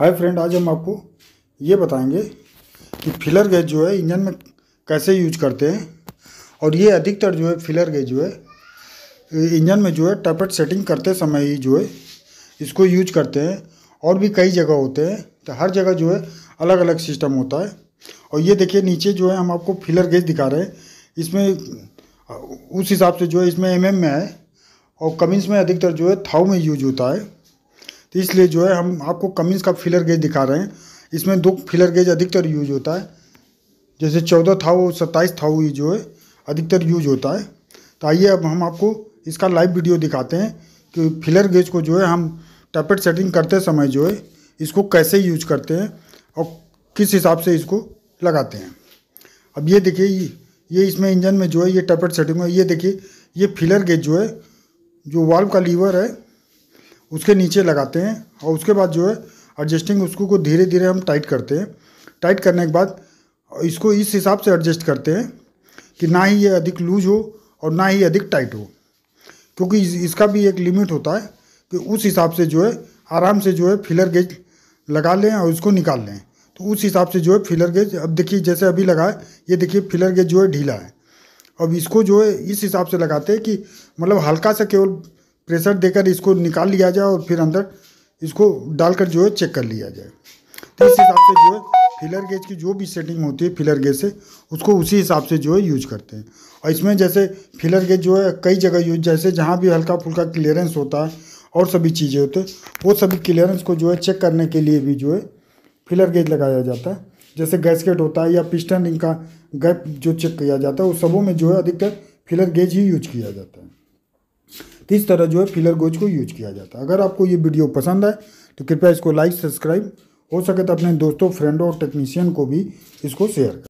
hi friend आज हम आपको ये बताएंगे कि फिलर गैस जो है इंजन में कैसे यूज करते हैं और ये अधिकतर जो है फिलर गैस जो है इंजन में जो है टैपेट सेटिंग करते समय ही जो है इसको यूज करते हैं और भी कई जगह होते हैं तो हर जगह जो है अलग अलग सिस्टम होता है और ये देखिए नीचे जो है हम आपको फिलर गेज दिखा रहे हैं इसमें उस हिसाब से जो है इसमें एम में है और कमिंस में अधिकतर जो है थाव में यूज होता है तो इसलिए जो है हम आपको कमिंस का फिलर गेज दिखा रहे हैं इसमें दो फिलर गेज अधिकतर यूज होता है जैसे चौदह था वो सत्ताईस था वो जो है अधिकतर यूज होता है तो आइए अब हम आपको इसका लाइव वीडियो दिखाते हैं कि फिलर गेज को जो है हम टपेट सेटिंग करते समय जो है इसको कैसे यूज करते हैं और किस हिसाब से इसको लगाते हैं अब ये देखिए ये इसमें इंजन में जो है ये टपेट सेटिंग है ये देखिए ये फिलर गेज जो है जो वाल्व का लीवर है उसके नीचे लगाते हैं और उसके बाद जो है एडजस्टिंग उसको को धीरे धीरे हम टाइट करते हैं टाइट करने के बाद इसको इस हिसाब से एडजस्ट करते हैं कि ना ही ये अधिक लूज हो और ना ही अधिक टाइट हो क्योंकि इसका भी एक लिमिट होता है कि उस हिसाब से जो है आराम से जो है फिलर गेज लगा लें और इसको निकाल लें तो उस हिसाब से जो है फिलर गेज अब देखिए जैसे अभी लगाए ये देखिए फिलर गेज जो है ढीला है अब इसको जो है इस हिसाब से लगाते हैं कि मतलब हल्का सा केवल प्रेशर देकर इसको निकाल लिया जाए और फिर अंदर इसको डालकर जो है चेक कर लिया जाए तो इस हिसाब से जो है फिलर गेज की जो भी सेटिंग होती है फिलर गेज से उसको उसी हिसाब से जो है यूज करते हैं और इसमें जैसे फिलर गेज जो है कई जगह यूज जैसे जहाँ भी हल्का फुल्का क्लियरेंस होता है और सभी चीज़ें होते हैं वो सभी क्लियरेंस को जो है चेक करने के लिए भी जो है फिलर गेज लगाया जाता है जैसे गैसकेट होता है या पिस्टन इनका गैप जो चेक किया जाता है उस सबों में जो है अधिकतर फिलर गेज ही यूज किया जाता है तो इस तरह जो है फिलर गोज को यूज किया जाता है अगर आपको ये वीडियो पसंद आए तो कृपया इसको लाइक सब्सक्राइब हो सके तो अपने दोस्तों फ्रेंडों और टेक्नीशियन को भी इसको शेयर